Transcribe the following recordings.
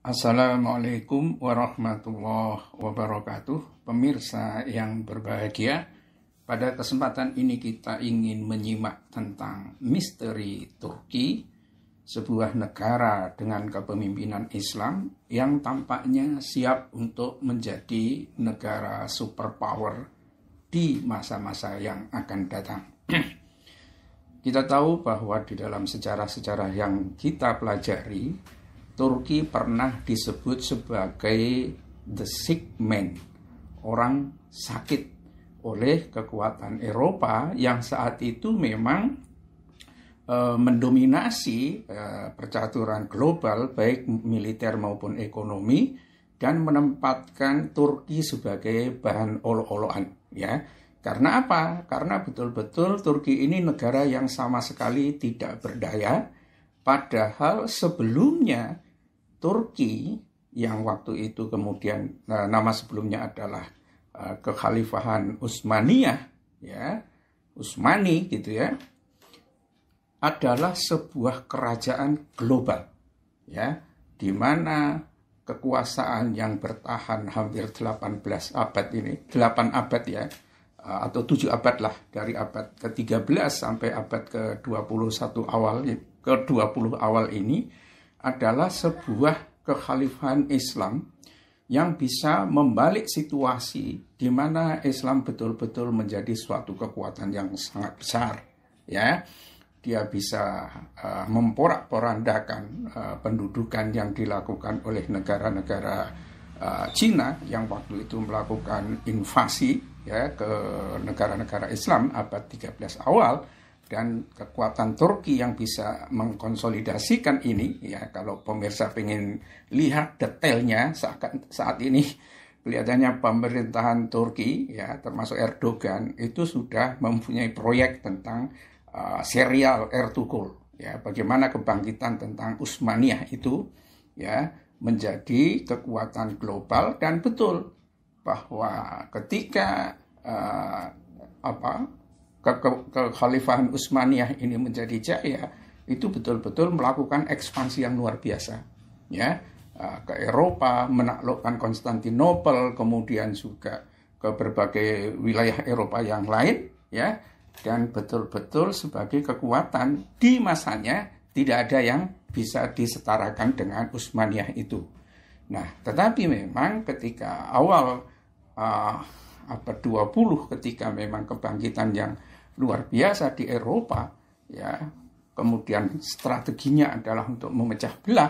Assalamualaikum warahmatullahi wabarakatuh. Pemirsa yang berbahagia, pada kesempatan ini kita ingin menyimak tentang misteri Turki, sebuah negara dengan kepemimpinan Islam yang tampaknya siap untuk menjadi negara superpower di masa-masa yang akan datang. kita tahu bahwa di dalam sejarah-sejarah yang kita pelajari, Turki pernah disebut sebagai the sick man, orang sakit oleh kekuatan Eropa yang saat itu memang e, mendominasi e, percaturan global baik militer maupun ekonomi dan menempatkan Turki sebagai bahan olo oloan ya. Karena apa? Karena betul-betul Turki ini negara yang sama sekali tidak berdaya padahal sebelumnya Turki yang waktu itu kemudian nah, nama sebelumnya adalah uh, kekhalifahan Utsmaniyah ya Utsmani gitu ya adalah sebuah kerajaan global ya di mana kekuasaan yang bertahan hampir 18 abad ini 8 abad ya eh, atau 7 abad lah dari abad ke-13 sampai abad ke-21 awal ke-20 awal ini adalah sebuah kekhalifahan Islam yang bisa membalik situasi di mana Islam betul-betul menjadi suatu kekuatan yang sangat besar ya dia bisa uh, memporak-porandakan uh, pendudukan yang dilakukan oleh negara-negara uh, Cina yang waktu itu melakukan invasi ya ke negara-negara Islam abad 13 awal dan kekuatan Turki yang bisa mengkonsolidasikan ini ya kalau pemirsa ingin lihat detailnya saat, saat ini kelihatannya pemerintahan Turki ya termasuk Erdogan itu sudah mempunyai proyek tentang uh, serial Ertugrul ya bagaimana kebangkitan tentang Utsmaniyah itu ya menjadi kekuatan global dan betul bahwa ketika uh, apa kekhalifahan Utsmaniyah ini menjadi jaya itu betul-betul melakukan ekspansi yang luar biasa ya e, ke Eropa menaklukkan Konstantinopel kemudian juga ke berbagai wilayah Eropa yang lain ya dan betul-betul sebagai kekuatan di masanya tidak ada yang bisa disetarakan dengan Utsmaniyah itu. Nah, tetapi memang ketika awal uh, apa 20 ketika memang kebangkitan yang luar biasa di Eropa ya kemudian strateginya adalah untuk memecah belah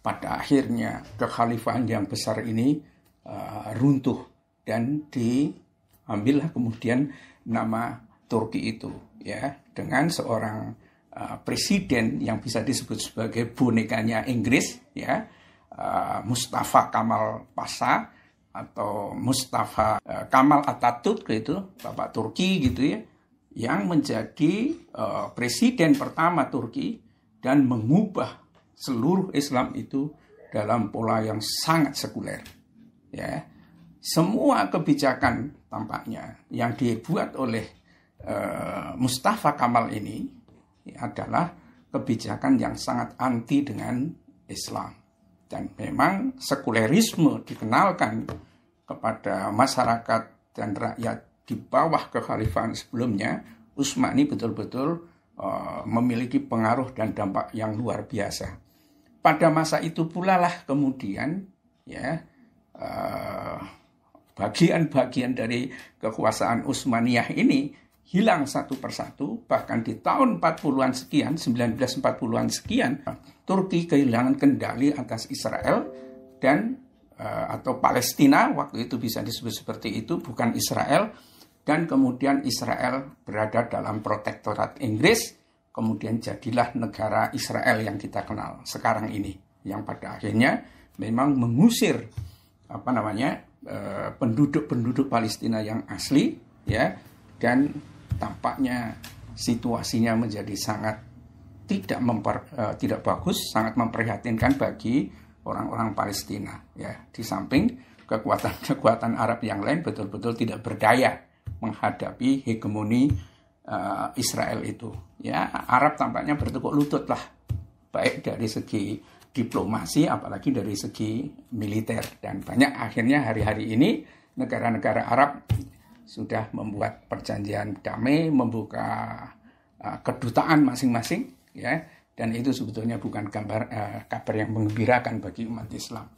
pada akhirnya kekhalifahan yang besar ini uh, runtuh dan diambillah kemudian nama Turki itu ya dengan seorang uh, presiden yang bisa disebut sebagai bonekanya Inggris ya uh, Mustafa Kamal Pasha atau Mustafa e, Kamal Atatürk gitu, Bapak Turki gitu ya, yang menjadi uh, presiden pertama Turki dan mengubah seluruh Islam itu dalam pola yang sangat sekuler. Ya. Semua kebijakan tampaknya yang dibuat oleh uh, Mustafa Kamal ini adalah kebijakan yang sangat anti dengan Islam dan memang sekulerisme dikenalkan kepada masyarakat dan rakyat di bawah kekhalifahan sebelumnya, Utsmani betul-betul uh, memiliki pengaruh dan dampak yang luar biasa. Pada masa itu pula lah kemudian ya eh, bagian-bagian uh, dari kekuasaan Utsmaniyah ini hilang satu persatu, bahkan di tahun 40-an sekian, 1940-an sekian, Turki kehilangan kendali atas Israel dan eh, atau Palestina waktu itu bisa disebut seperti itu bukan Israel dan kemudian Israel berada dalam protektorat Inggris kemudian jadilah negara Israel yang kita kenal sekarang ini yang pada akhirnya memang mengusir apa namanya eh, penduduk-penduduk Palestina yang asli ya dan tampaknya situasinya menjadi sangat tidak memper, uh, tidak bagus, sangat memprihatinkan bagi orang-orang Palestina ya. Di samping kekuatan-kekuatan Arab yang lain betul-betul tidak berdaya menghadapi hegemoni uh, Israel itu. Ya, Arab tampaknya bertekuk lutut lah, baik dari segi diplomasi, apalagi dari segi militer. Dan banyak akhirnya hari-hari ini negara-negara Arab sudah membuat perjanjian damai, membuka uh, kedutaan masing-masing, ya. Dan itu sebetulnya bukan gambar uh, kabar yang mengembirakan bagi umat Islam.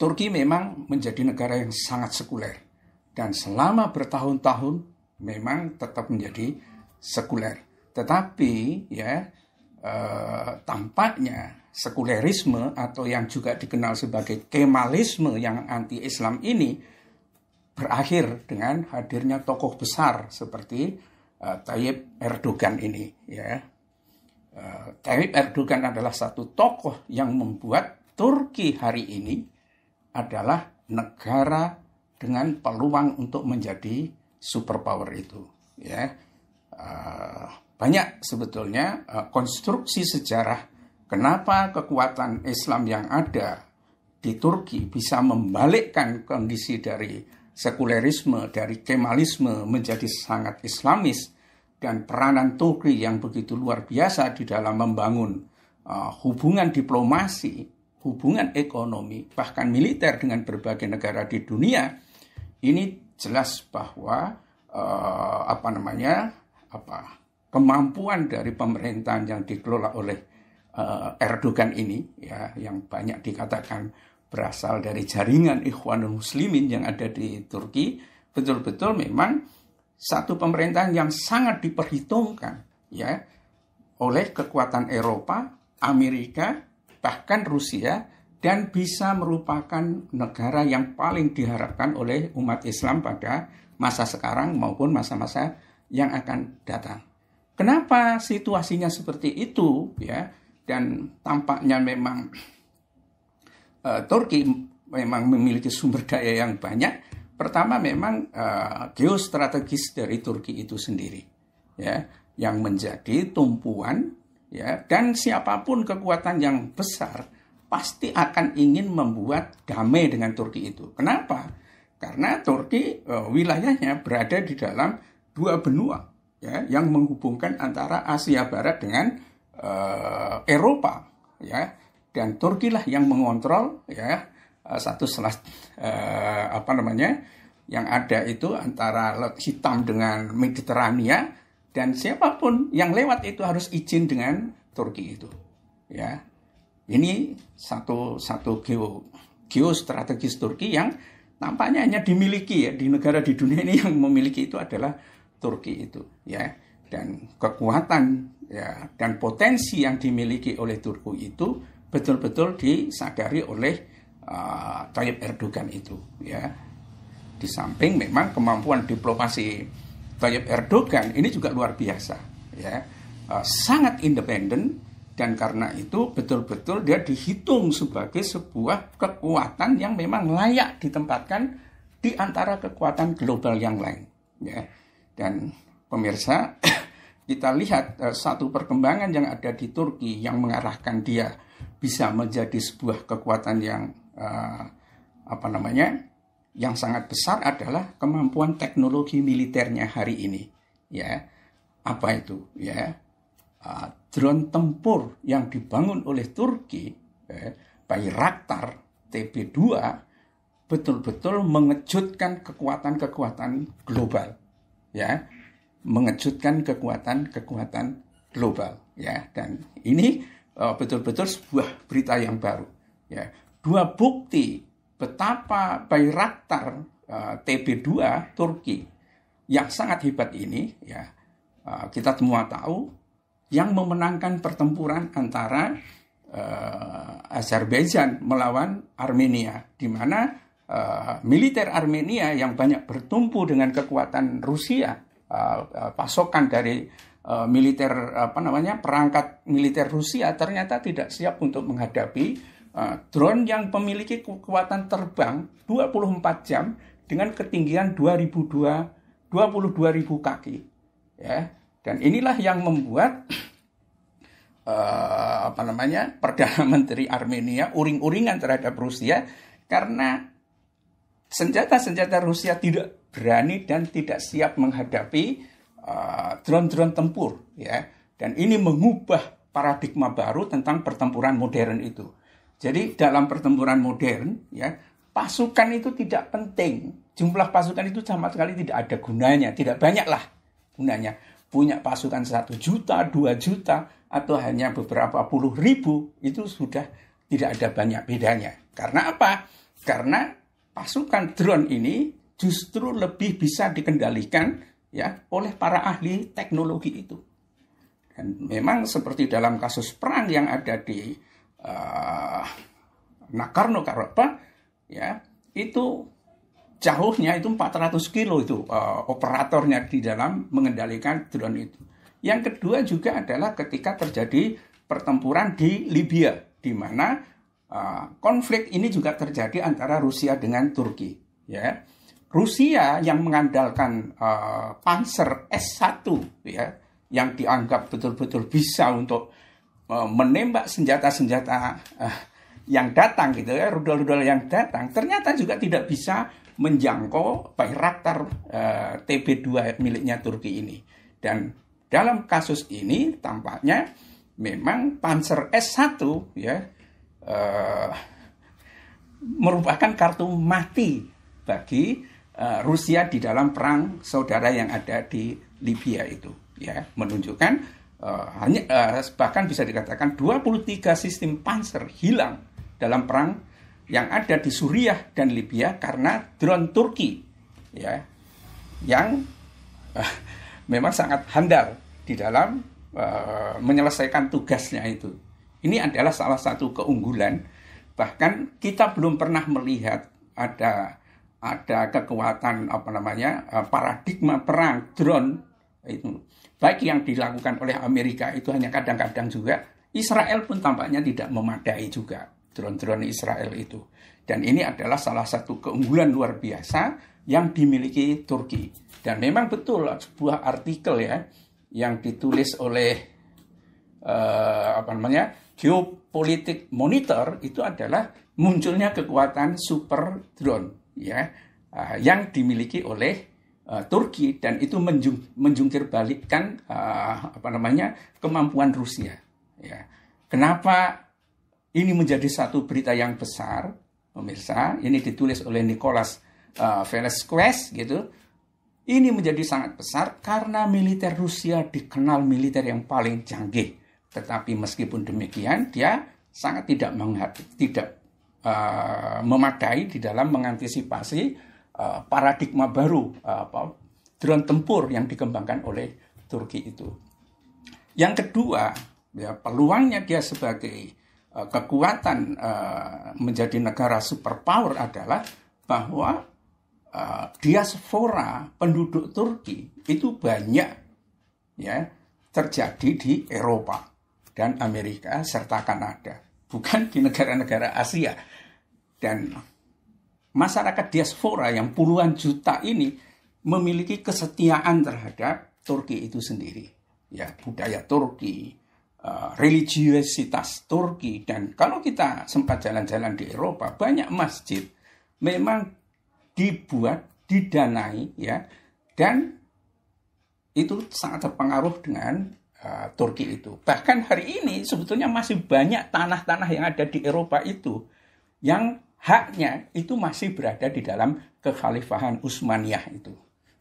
Turki memang menjadi negara yang sangat sekuler dan selama bertahun-tahun memang tetap menjadi sekuler. Tetapi ya e, tampaknya sekulerisme atau yang juga dikenal sebagai kemalisme yang anti Islam ini berakhir dengan hadirnya tokoh besar seperti uh, Tayyip Erdogan ini ya. Uh, Tayyip Erdogan adalah satu tokoh yang membuat Turki hari ini adalah negara dengan peluang untuk menjadi superpower itu ya. Uh, banyak sebetulnya uh, konstruksi sejarah kenapa kekuatan Islam yang ada di Turki bisa membalikkan kondisi dari sekulerisme dari kemalisme menjadi sangat islamis dan peranan Turki yang begitu luar biasa di dalam membangun uh, hubungan diplomasi, hubungan ekonomi, bahkan militer dengan berbagai negara di dunia, ini jelas bahwa uh, apa namanya apa kemampuan dari pemerintahan yang dikelola oleh uh, Erdogan ini ya yang banyak dikatakan berasal dari jaringan Ikhwanul Muslimin yang ada di Turki, betul-betul memang satu pemerintahan yang sangat diperhitungkan ya oleh kekuatan Eropa, Amerika, bahkan Rusia dan bisa merupakan negara yang paling diharapkan oleh umat Islam pada masa sekarang maupun masa-masa yang akan datang. Kenapa situasinya seperti itu ya dan tampaknya memang uh, Turki memang memiliki sumber daya yang banyak. Pertama memang uh, geostrategis dari Turki itu sendiri, ya, yang menjadi tumpuan, ya, dan siapapun kekuatan yang besar pasti akan ingin membuat damai dengan Turki itu. Kenapa? Karena Turki uh, wilayahnya berada di dalam dua benua, ya, yang menghubungkan antara Asia Barat dengan uh, Eropa, ya dan Turki lah yang mengontrol ya eh, satu selat eh, apa namanya yang ada itu antara Laut Hitam dengan Mediterania dan siapapun yang lewat itu harus izin dengan Turki itu ya ini satu satu geo geostrategis Turki yang tampaknya hanya dimiliki ya di negara di dunia ini yang memiliki itu adalah Turki itu ya dan kekuatan ya dan potensi yang dimiliki oleh Turki itu betul-betul disadari oleh uh, Tayyip Erdogan itu ya di samping memang kemampuan diplomasi Tayyip Erdogan ini juga luar biasa ya uh, sangat independen dan karena itu betul-betul dia dihitung sebagai sebuah kekuatan yang memang layak ditempatkan di antara kekuatan global yang lain ya dan pemirsa kita lihat uh, satu perkembangan yang ada di Turki yang mengarahkan dia bisa menjadi sebuah kekuatan yang uh, apa namanya yang sangat besar adalah kemampuan teknologi militernya hari ini ya apa itu ya uh, drone tempur yang dibangun oleh Turki eh, ya, Bayraktar TB2 betul-betul mengejutkan kekuatan-kekuatan global ya mengejutkan kekuatan-kekuatan global ya dan ini Eh, betul-betul sebuah berita yang baru. Ya. Dua bukti betapa Bayraktar eh, TB2 Turki yang sangat hebat ini, ya eh, kita semua tahu, yang memenangkan pertempuran antara Azerbaijan melawan Armenia, di mana Uh, militer Armenia yang banyak bertumpu dengan kekuatan Rusia, uh, uh, pasokan dari Eh, militer apa namanya perangkat militer Rusia ternyata tidak siap untuk menghadapi uh, drone yang memiliki kekuatan terbang 24 jam dengan ketinggian 22.000 kaki ya dan inilah yang membuat uh, apa namanya perdana menteri Armenia uring-uringan terhadap Rusia karena senjata-senjata Rusia tidak berani dan tidak siap menghadapi Eh, drone-drone uh, tempur ya dan ini mengubah paradigma baru tentang pertempuran modern itu. Jadi dalam pertempuran modern ya pasukan itu tidak penting. Jumlah pasukan itu sama sekali tidak ada gunanya, tidak banyaklah gunanya. Punya pasukan satu juta, dua juta atau hanya beberapa puluh ribu itu sudah tidak ada banyak bedanya. Karena apa? Karena pasukan drone ini justru lebih bisa dikendalikan ya oleh para ahli teknologi itu. Dan memang seperti dalam kasus perang yang ada di uh, eh, Nakarno Karapa, ya itu jauhnya itu 400 kilo itu uh, operatornya di dalam mengendalikan drone itu. Yang kedua juga adalah ketika terjadi pertempuran di Libya, di mana uh, konflik ini juga terjadi antara Rusia dengan Turki, ya Rusia yang mengandalkan uh, eh, Panzer S1 ya yang dianggap betul-betul bisa untuk uh, menembak senjata-senjata uh, yang datang gitu ya rudal-rudal yang datang ternyata juga tidak bisa menjangkau Bayraktar uh, TB2 miliknya Turki ini dan dalam kasus ini tampaknya memang Panzer S1 ya uh, merupakan kartu mati bagi Eh, Rusia di dalam perang saudara yang ada di Libya itu ya menunjukkan uh, hanya uh, bahkan bisa dikatakan 23 sistem panser hilang dalam perang yang ada di Suriah dan Libya karena drone Turki ya yang uh, memang sangat handal di dalam uh, menyelesaikan tugasnya itu. Ini adalah salah satu keunggulan bahkan kita belum pernah melihat ada ada kekuatan apa namanya eh, paradigma perang drone itu baik yang dilakukan oleh Amerika itu hanya kadang-kadang juga Israel pun tampaknya tidak memadai juga drone-drone Israel itu dan ini adalah salah satu keunggulan luar biasa yang dimiliki Turki dan memang betul sebuah artikel ya yang ditulis oleh eh, apa namanya geopolitik monitor itu adalah munculnya kekuatan super drone ya eh, yang dimiliki oleh uh, Turki dan itu menjung, menjungkir balikkan uh, apa namanya kemampuan Rusia ya kenapa ini menjadi satu berita yang besar pemirsa ini ditulis oleh Nicholas uh, Velasquez gitu ini menjadi sangat besar karena militer Rusia dikenal militer yang paling canggih. Tetapi meskipun demikian, dia sangat tidak menghargai, tidak uh, eh, memadai di dalam mengantisipasi uh, paradigma baru uh, apa, drone tempur yang dikembangkan oleh Turki itu. Yang kedua, ya, peluangnya dia sebagai uh, kekuatan uh, menjadi negara superpower adalah bahwa uh, diaspora penduduk Turki itu banyak ya terjadi di Eropa dan Amerika serta Kanada bukan di negara-negara Asia. Dan masyarakat diaspora yang puluhan juta ini memiliki kesetiaan terhadap Turki itu sendiri. Ya, budaya Turki, eh, religiositas Turki dan kalau kita sempat jalan-jalan di Eropa banyak masjid memang dibuat didanai ya dan itu sangat terpengaruh dengan Ah, Turki itu. Bahkan hari ini sebetulnya masih banyak tanah-tanah yang ada di Eropa itu yang haknya itu masih berada di dalam kekhalifahan Utsmaniyah itu.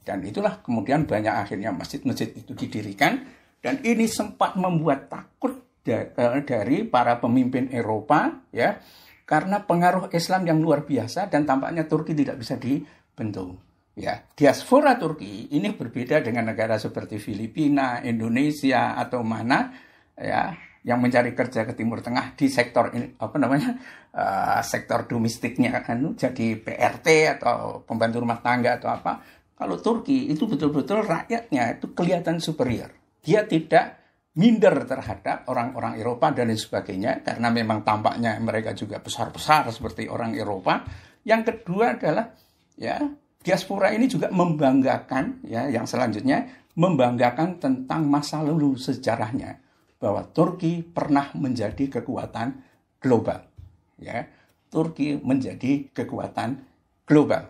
Dan itulah kemudian banyak akhirnya masjid-masjid itu didirikan dan ini sempat membuat takut eh, dari para pemimpin Eropa ya karena pengaruh Islam yang luar biasa dan tampaknya Turki tidak bisa dibentuk. Ya, diaspora Turki ini berbeda dengan negara seperti Filipina, Indonesia atau mana ya yang mencari kerja ke Timur Tengah di sektor apa namanya uh, sektor domestiknya kan jadi PRT atau pembantu rumah tangga atau apa. Kalau Turki itu betul-betul rakyatnya itu kelihatan superior. Dia tidak minder terhadap orang-orang Eropa dan lain sebagainya karena memang tampaknya mereka juga besar-besar seperti orang Eropa. Yang kedua adalah ya diaspora ini juga membanggakan ya yang selanjutnya membanggakan tentang masa lalu sejarahnya bahwa Turki pernah menjadi kekuatan global ya Turki menjadi kekuatan global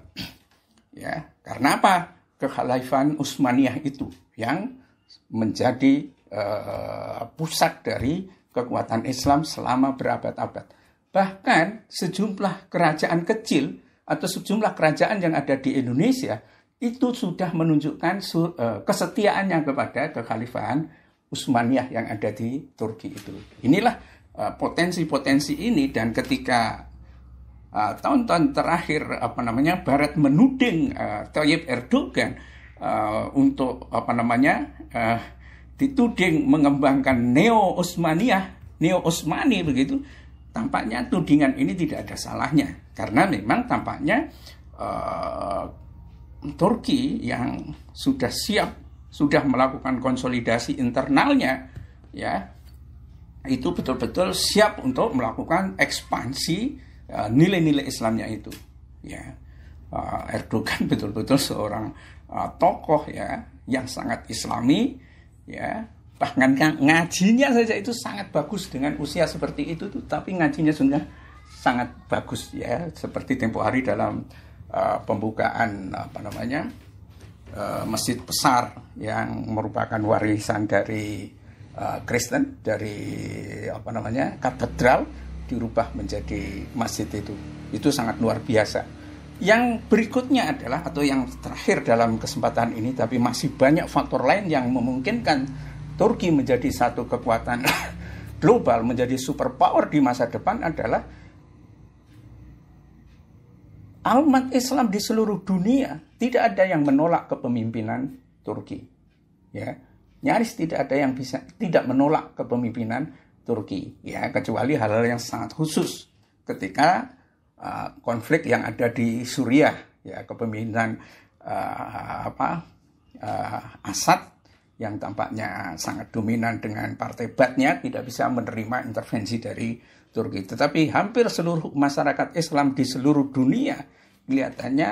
ya karena apa kekhalifan Utsmaniyah itu yang menjadi uh, pusat dari kekuatan Islam selama berabad-abad bahkan sejumlah kerajaan kecil atau sejumlah kerajaan yang ada di Indonesia itu sudah menunjukkan e, kesetiaannya kepada kekhalifahan Utsmaniyah yang ada di Turki itu. Inilah e, potensi-potensi ini dan ketika e, tahun-tahun terakhir apa namanya Barat menuding Tayyip Erdogan untuk apa namanya dituding mengembangkan neo Utsmaniyah, neo Utsmani begitu tampaknya tudingan ini tidak ada salahnya karena memang tampaknya uh, Turki yang sudah siap sudah melakukan konsolidasi internalnya ya itu betul-betul siap untuk melakukan ekspansi eh, nilai-nilai uh, Islamnya itu ya uh, Erdogan betul-betul seorang tokoh ya yang sangat Islami ya bahkan kan ngajinya saja itu sangat bagus dengan usia seperti itu tuh tapi ngajinya sudah sangat bagus ya seperti tempo hari dalam uh, pembukaan apa namanya uh, masjid besar yang merupakan warisan dari uh, Kristen dari apa namanya katedral dirubah menjadi masjid itu itu sangat luar biasa yang berikutnya adalah atau yang terakhir dalam kesempatan ini tapi masih banyak faktor lain yang memungkinkan Turki menjadi satu kekuatan global, menjadi superpower di masa depan adalah umat Islam di seluruh dunia tidak ada yang menolak kepemimpinan Turki. Ya, nyaris tidak ada yang bisa tidak menolak kepemimpinan Turki. Ya, kecuali hal-hal yang sangat khusus ketika uh, konflik yang ada di Suriah, ya kepemimpinan uh, apa uh, Assad yang tampaknya sangat dominan dengan partai batnya tidak bisa menerima intervensi dari Turki. Tetapi hampir seluruh masyarakat Islam di seluruh dunia kelihatannya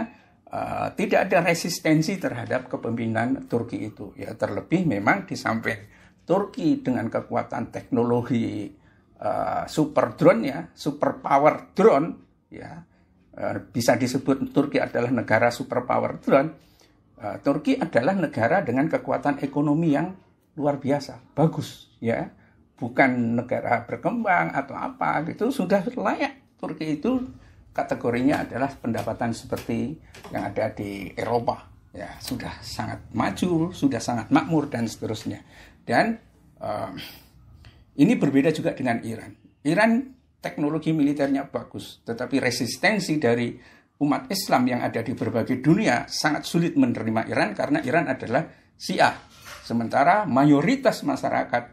uh, tidak ada resistensi terhadap kepemimpinan Turki itu. Ya terlebih memang di samping Turki dengan kekuatan teknologi uh, super drone ya, super power drone ya uh, bisa disebut Turki adalah negara super power drone Turki adalah negara dengan kekuatan ekonomi yang luar biasa, bagus ya, bukan negara berkembang atau apa gitu, sudah layak Turki itu kategorinya adalah pendapatan seperti yang ada di Eropa ya, sudah sangat maju, sudah sangat makmur dan seterusnya. Dan um, ini berbeda juga dengan Iran. Iran teknologi militernya bagus, tetapi resistensi dari umat Islam yang ada di berbagai dunia sangat sulit menerima Iran karena Iran adalah Syiah. Sementara mayoritas masyarakat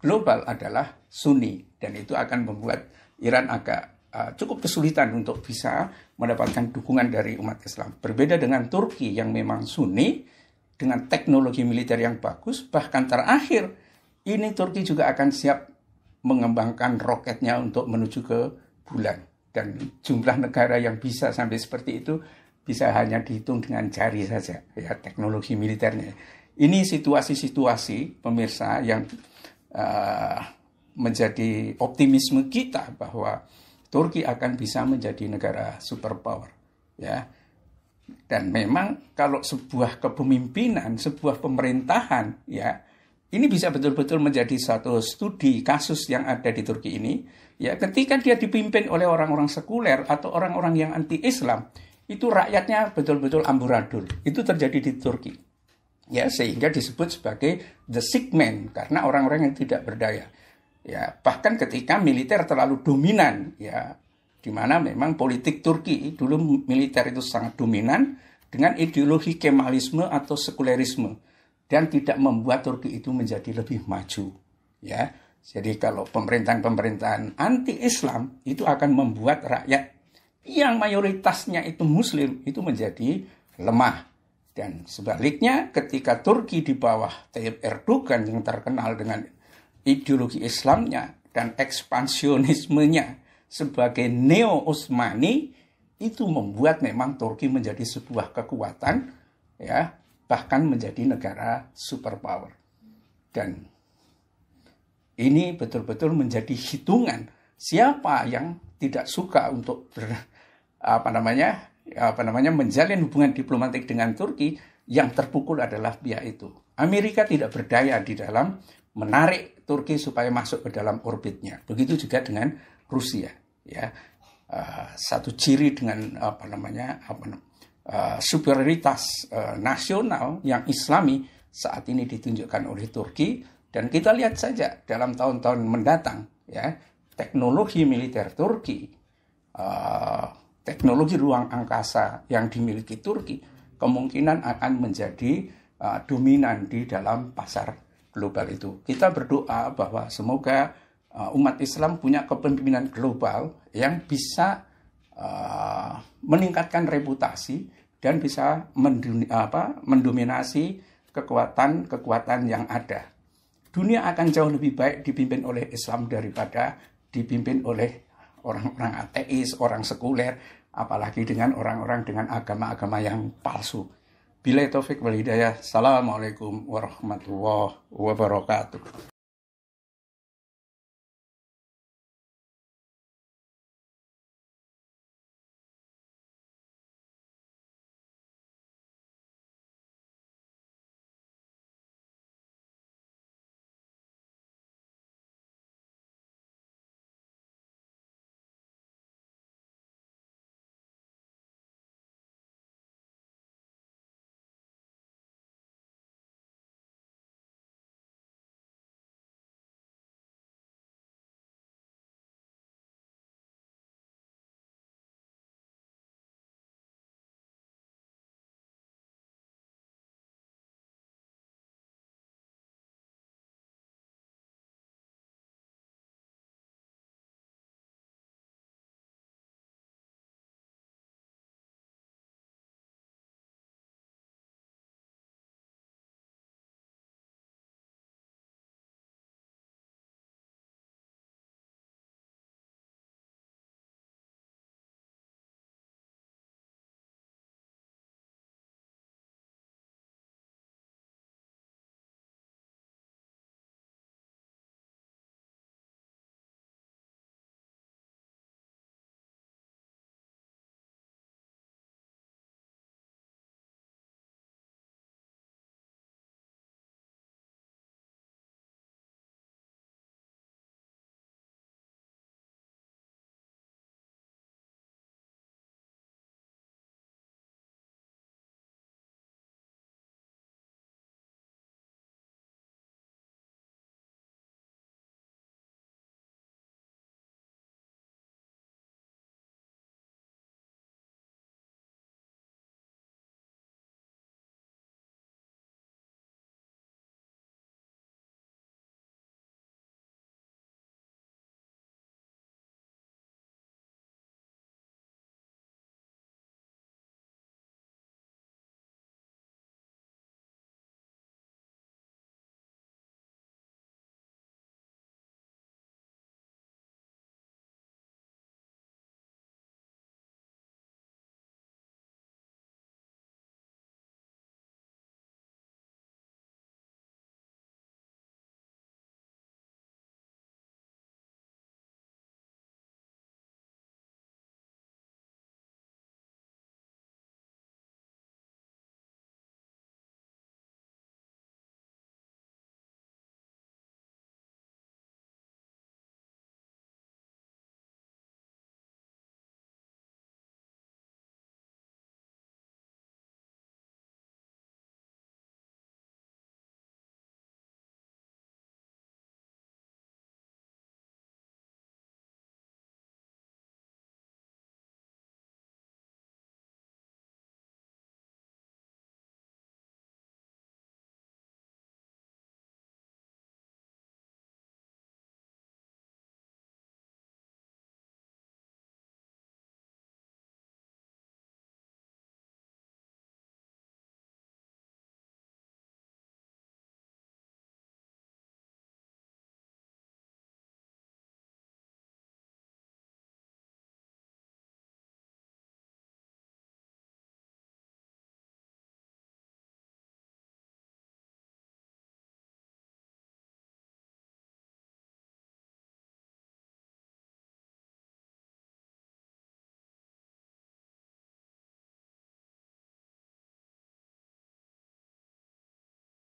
global adalah Sunni dan itu akan membuat Iran agak eh, cukup kesulitan untuk bisa mendapatkan dukungan dari umat Islam. Berbeda dengan Turki yang memang Sunni dengan teknologi militer yang bagus bahkan terakhir ini Turki juga akan siap mengembangkan roketnya untuk menuju ke bulan dan jumlah negara yang bisa sampai seperti itu bisa hanya dihitung dengan jari saja ya teknologi militernya. Ini situasi-situasi pemirsa yang uh, menjadi optimisme kita bahwa Turki akan bisa menjadi negara superpower ya. Dan memang kalau sebuah kepemimpinan, sebuah pemerintahan ya ini bisa betul-betul menjadi satu studi kasus yang ada di Turki ini ya ketika dia dipimpin oleh orang-orang sekuler atau orang-orang yang anti Islam itu rakyatnya betul-betul amburadul itu terjadi di Turki ya sehingga disebut sebagai the sick man karena orang-orang yang tidak berdaya ya bahkan ketika militer terlalu dominan ya di mana memang politik Turki dulu militer itu sangat dominan dengan ideologi kemalisme atau sekulerisme dan tidak membuat Turki itu menjadi lebih maju ya jadi kalau pemerintahan-pemerintahan anti-Islam itu akan membuat rakyat yang mayoritasnya itu muslim itu menjadi lemah dan sebaliknya ketika Turki di bawah Tayyip Erdogan yang terkenal dengan ideologi Islamnya dan ekspansionismenya sebagai neo Utsmani itu membuat memang Turki menjadi sebuah kekuatan ya bahkan menjadi negara superpower. Dan ini betul-betul menjadi hitungan siapa yang tidak suka untuk ber, apa namanya apa namanya menjalin hubungan diplomatik dengan Turki yang terpukul adalah pihak itu. Amerika tidak berdaya di dalam menarik Turki supaya masuk ke dalam orbitnya. Begitu juga dengan Rusia, ya. Uh, satu ciri dengan apa namanya apa namanya Eh, superioritas uh, nasional yang islami saat ini ditunjukkan oleh Turki dan kita lihat saja dalam tahun-tahun mendatang ya teknologi militer Turki uh, teknologi ruang angkasa yang dimiliki Turki kemungkinan akan menjadi uh, dominan di dalam pasar global itu kita berdoa bahwa semoga uh, umat Islam punya kepemimpinan global yang bisa uh, meningkatkan reputasi dan bisa apa, mendominasi kekuatan-kekuatan yang ada. Dunia akan jauh lebih baik dipimpin oleh Islam daripada dipimpin oleh orang-orang ateis, orang sekuler, apalagi dengan orang-orang dengan agama-agama yang palsu. Bila taufik wal Assalamualaikum warahmatullahi wabarakatuh.